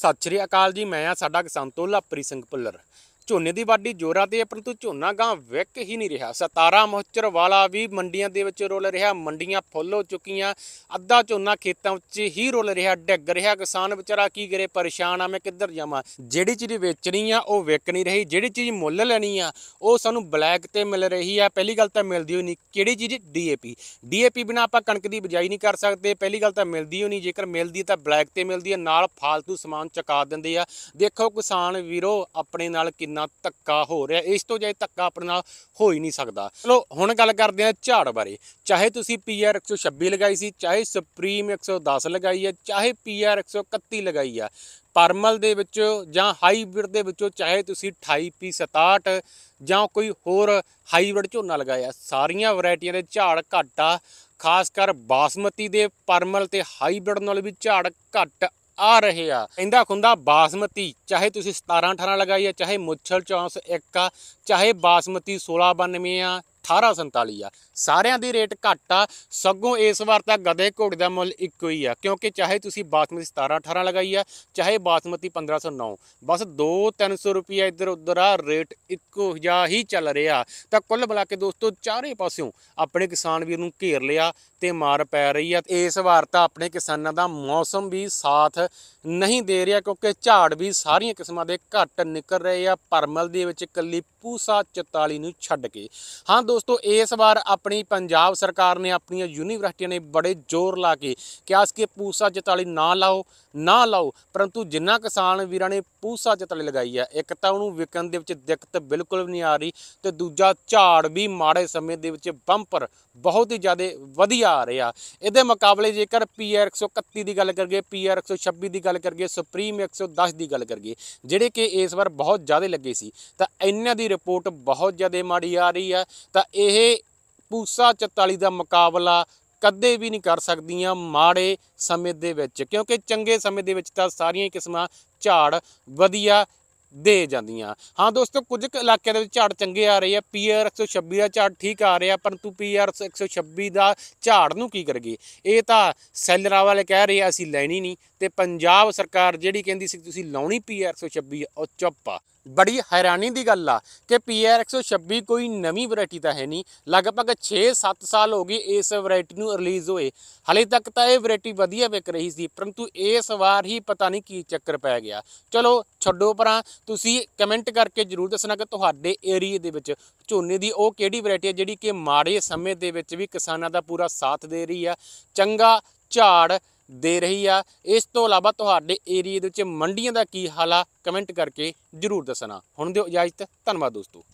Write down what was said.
ਸਤਿ ਸ਼੍ਰੀ ਅਕਾਲ ਜੀ ਮੈਂ ਆ ਸਾਡਾ ਕਿਸਾਨ ਤੋਲਾ ਪ੍ਰੀ ਸਿੰਘ ਪੁੱਲਰ ਝੋਨੇ ਦੀ ਵਾਢੀ ਜੋਰਾ ਤੇ ਹੈ ਪਰੰਤੂ ਝੋਨਾ ਗਾਂ ਵਿਕ ਹੀ ਨਹੀਂ ਰਿਹਾ 17 ਮੋਚਰ ਵਾਲਾ ਵੀ ਮੰਡੀਆਂ ਦੇ ਵਿੱਚ ਰੋਲ ਰਿਹਾ ਮੰਡੀਆਂ ਫੁੱਲ ਹੋ ਚੁੱਕੀਆਂ ਅੱਧਾ ਝੋਨਾ ਖੇਤਾਂ ਵਿੱਚ ਹੀ ਰੋਲ ਰਿਹਾ ਡਿੱਗ ਰਿਹਾ ਕਿਸਾਨ ਵਿਚਾਰਾ ਕੀ ਕਰੇ ਪਰੇਸ਼ਾਨ ਆ ਮੈਂ ਕਿੱਧਰ ਜਾਵਾਂ ਜਿਹੜੀ ਚੀਜ਼ ਵੇਚਣੀ ਆ ਉਹ ਵਿਕ ਨਹੀਂ ਰਹੀ ਜਿਹੜੀ ਚੀਜ਼ ਮੁੱਲ ਲੈਣੀ ਆ ਉਹ ਸਾਨੂੰ ਬਲੈਕ ਤੇ ਮਿਲ ਰਹੀ ਆ ਪਹਿਲੀ ਗੱਲ ਤਾਂ ਮਿਲਦੀ ਹੋ ਨਹੀਂ ਕਿਹੜੀ ਚੀਜ਼ ਡੀਏਪੀ ਡੀਏਪੀ ਬਿਨਾ ਆਪਾਂ ਕਣਕ ਦੀ ਬਿਜਾਈ ਨਹੀਂ ਕਰ ਸਕਦੇ ਪਹਿਲੀ ਗੱਲ ਤਾਂ ਮਿਲਦੀ ਹੋ ਨਹੀਂ ਜੇਕਰ ਮਿਲਦੀ ਤਾਂ ਬਲੈਕ ਤੇ ਮਿਲਦੀ ਆ ਨਾਲ ਫਾਲਤੂ ਸਮਾਨ ਚਕਾ ਦਿੰਦੇ ਆ ਦੇਖੋ ਕਿਸਾਨ ਵੀਰੋ ਆਪਣੇ ਨਾਲ ਕਿੰਨਾ ਇੰਨਾ ਧੱਕਾ ਹੋ ਰਿਹਾ ਇਸ ਤੋਂ ਜੇ ਧੱਕਾ ਆਪਣੇ ਨਾਲ ਹੋ ਹੀ ਨਹੀਂ ਸਕਦਾ ਚਲੋ ਹੁਣ ਗੱਲ ਕਰਦੇ ਹਾਂ ਝਾੜ ਬਾਰੇ ਚਾਹੇ ਤੁਸੀਂ ਪੀਆਰ 126 ਲਗਾਈ ਸੀ ਚਾਹੇ ਸੁਪਰੀਮ 110 ਲਗਾਈ ਹੈ ਚਾਹੇ ਪੀਆਰ 131 ਲਗਾਈ ਆ ਪਰਮਲ ਦੇ ਵਿੱਚ ਜਾਂ ਹਾਈਬ੍ਰਿਡ ਦੇ ਵਿੱਚੋਂ ਚਾਹੇ ਤੁਸੀਂ 28P67 ਜਾਂ ਕੋਈ ਹੋਰ ਹਾਈਬ੍ਰਿਡ ਝੋਨਾ ਲਗਾਇਆ ਸਾਰੀਆਂ ਵੈਰਾਈਟੀਆਂ ਦੇ ਝਾੜ ਘਟਾ ਖਾਸ ਕਰ ਬਾਸਮਤੀ ਦੇ ਪਰਮਲ ਤੇ ਹਾਈਬ੍ਰਿਡ ਨਾਲ ਵੀ ਝਾੜ ਘਟ ਆ ਰਹੇ ਆ ਇਹਦਾ ਖੁੰਦਾ ਬਾਸਮਤੀ ਚਾਹੇ ਤੁਸੀਂ 17 18 ਲਗਾਈ ਆ ਚਾਹੇ ਮੁੱਛਲ ਚੌਂਸ 1 ਆ ਚਾਹੇ ਬਾਸਮਤੀ 16 92 ਆ 1847 ਆ ਸਾਰਿਆਂ ਦੀ ਰੇਟ ਘੱਟ ਆ ਸਗੋਂ ਇਸ ਵਾਰ ਤਾਂ ਗਦੇ ਘੋੜੇ ਦਾ ਮੁੱਲ ਇੱਕੋ ਹੀ ਆ ਕਿਉਂਕਿ ਚਾਹੇ ਤੁਸੀਂ ਬਾਸਮਤੀ 17 18 ਲਗਾਈ ਆ ਚਾਹੇ ਬਾਸਮਤੀ 1509 ਬਸ 2 300 ਰੁਪਏ ਇੱਧਰ ਉੱਧਰ ਆ ਰੇਟ ਇੱਕੋ ਜਿਹਾ ਹੀ ਚੱਲ ਰਿਹਾ ਤਾਂ ਕੁੱਲ ਬਲਾ ਕੇ ਦੋਸਤੋ ਚਾਰੇ ਪਾਸਿਓਂ ਆਪਣੇ ਕਿਸਾਨ ਵੀਰ ਨੂੰ ਘੇਰ ਲਿਆ ਤੇ ਮਾਰ ਪੈ ਰਹੀ ਆ ਇਸ ਵਾਰ ਤਾਂ ਆਪਣੇ ਕਿਸਾਨਾਂ ਦਾ ਮੌਸਮ ਵੀ ਸਾਥ ਨਹੀਂ ਦੇ ਰਿਹਾ ਕਿਉਂਕਿ ਝਾੜ ਵੀ ਸਾਰੀਆਂ ਕਿਸਮਾਂ ਦੇ ਘੱਟ ਨਿਕਲ ਰਹੇ ਆ ਪਰਮਲ ਦੇ ਵਿੱਚ ਕੱਲੀ ਪੂਸਾ 44 ਨੂੰ ਛੱਡ ਕੇ ਹਾਂ ਦੋਸਤੋ ਇਸ ਵਾਰ ਆਪਣੀ ਪੰਜਾਬ ਸਰਕਾਰ ਨੇ ਆਪਣੀਆਂ ਯੂਨੀਵਰਸਿਟੀਆਂ ਨੇ ਬੜੇ ਜ਼ੋਰ ਲਾ ਕੇ ਕਿਹਾ ਕਿ ਪੂਸਾ 44 ਨਾ ਲਾਓ ਨਾ ਲਾਓ ਪਰੰਤੂ ਜਿੰਨਾ ਕਿਸਾਨ ਵੀਰਾਂ ਨੇ ਪੂਸਾ 44 ਲਗਾਈ ਹੈ ਇੱਕ ਤਾਂ ਉਹਨੂੰ ਵਿਕਣ ਦੇ ਵਿੱਚ ਦਿੱਕਤ ਬਿਲਕੁਲ ਨਹੀਂ ਆ ਰਹੀ ਤੇ ਦੂਜਾ ਝਾੜ ਵੀ ਮਾੜੇ ਸਮੇਂ ਦੇ ਵਿੱਚ ਬੰਪਰ ਬਹੁਤ ਹੀ ਜ਼ਿਆਦਾ ਵਧੀਆ ਆ ਰਿਹਾ ਇਹਦੇ ਮੁਕਾਬਲੇ ਜੇਕਰ ਪੀਆਰ 131 ਦੀ ਗੱਲ ਕਰੀਏ ਪੀਆਰ 126 ਦੀ ਗੱਲ ਕਰੀਏ ਸੁਪਰੀਮ 110 ਦੀ ਗੱਲ ਕਰੀਏ ਜਿਹੜੇ ਕਿ ਇਸ ਵਾਰ ਬਹੁਤ ਜ਼ਿਆਦਾ ਲੱਗੇ ਸੀ ਤਾਂ ਇਹਨਾਂ ਦੀ ਰਿਪੋਰਟ ਬਹੁਤ ਜ਼ਿਆਦਾ ਮਾੜੀ ਆ ਰਹੀ ਹੈ ਤਾਂ ਇਹ ਪੂਸਾ 44 ਦਾ ਮੁਕਾਬਲਾ ਕਦੇ ਵੀ ਨਹੀਂ ਕਰ ਸਕਦੀਆਂ ਮਾੜੇ ਸਮੇਂ ਦੇ ਵਿੱਚ ਕਿਉਂਕਿ ਚੰਗੇ ਸਮੇਂ ਦੇ ਵਿੱਚ ਤਾਂ ਸਾਰੀਆਂ ਕਿਸਮਾਂ ਝਾੜ ਵਧੀਆ ਦੇ ਜਾਂਦੀਆਂ ਹਾਂ ਦੋਸਤੋ ਕੁਝ ਇਲਾਕਿਆਂ ਦੇ ਵਿੱਚ ਝਾੜ ਚੰਗੇ ਆ ਰਹੇ ਆ ਪੀਆਰ 126 ਦਾ ਝਾੜ ਠੀਕ ਆ ਰਿਹਾ ਪਰੰਤੂ ਪੀਆਰ 126 ਦਾ ਝਾੜ ਨੂੰ ਕੀ ਕਰਗੇ ਇਹ ਤਾਂ ਸੈਲਰਾਂ ਵਾਲੇ ਕਹਿ ਰਹੇ ਆ ਅਸੀਂ ਲੈਣੀ ਨਹੀਂ ਤੇ ਪੰਜਾਬ ਸਰਕਾਰ ਜਿਹੜੀ ਕਹਿੰਦੀ ਸੀ ਤੁਸੀਂ ਲਾਉਣੀ ਪੀਆਰ 126 ਉਹ ਚੁੱਪ ਆ ਬੜੀ ਹੈਰਾਨੀ ਦੀ ਗੱਲ ਆ ਕਿ ਪੀਆਰ 126 ਕੋਈ ਨਵੀਂ ਵੈਰਾਈਟੀ ਤਾਂ ਹੈ ਨਹੀਂ ਲਗਭਗ 6-7 ਸਾਲ ਹੋ ਗਏ ਇਸ ਵੈਰਾਈਟੀ ਨੂੰ ਰਿਲੀਜ਼ ਹੋਏ ਹਲੇ ਤੱਕ ਤਾਂ ਇਹ ਵੈਰਾਈਟੀ ਵਧੀਆ ਵਿਕ ਰਹੀ ਸੀ ਪਰੰਤੂ ਇਸ ਵਾਰ ਹੀ ਪਤਾ ਨਹੀਂ ਕੀ ਚੱਕਰ ਪੈ ਗਿਆ ਚਲੋ ਛੱਡੋ ਪਰਾਂ ਤੁਸੀਂ ਕਮੈਂਟ ਕਰਕੇ ਜ਼ਰੂਰ ਦੱਸਣਾ ਕਿ ਤੁਹਾਡੇ ਏਰੀਆ ਦੇ ਵਿੱਚ ਝੋਨੇ ਦੀ ਉਹ ਕਿਹੜੀ ਵੈਰਾਈਟੀ ਹੈ ਜਿਹੜੀ ਕਿ ਮਾੜੇ ਸਮੇਂ ਦੇ ਵਿੱਚ ਵੀ ਕਿਸਾਨਾਂ ਦਾ ਪੂਰਾ ਸਾਥ ਦੇ ਰਹੀ ਆ ਚੰਗਾ ਝਾੜ ਦੇ ਰਹੀ ਆ ਇਸ ਤੋਂ ਇਲਾਵਾ ਤੁਹਾਡੇ ਏਰੀਆ ਦੇ ਵਿੱਚ ਮੰਡੀਆਂ ਦਾ ਕੀ ਹਾਲ ਆ ਕਮੈਂਟ ਕਰਕੇ ਜ਼ਰੂਰ ਦੱਸਣਾ ਹੁਣ ਦਿਓ ਇਜਾਜ਼ਤ ਧੰਨਵਾਦ ਦੋਸਤੋ